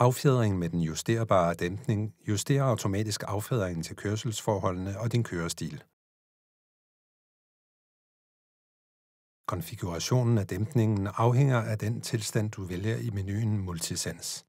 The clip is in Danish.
Affjedring med den justerbare dæmpning justerer automatisk affjedringen til kørselsforholdene og din kørestil. Konfigurationen af dæmpningen afhænger af den tilstand, du vælger i menuen Multisense.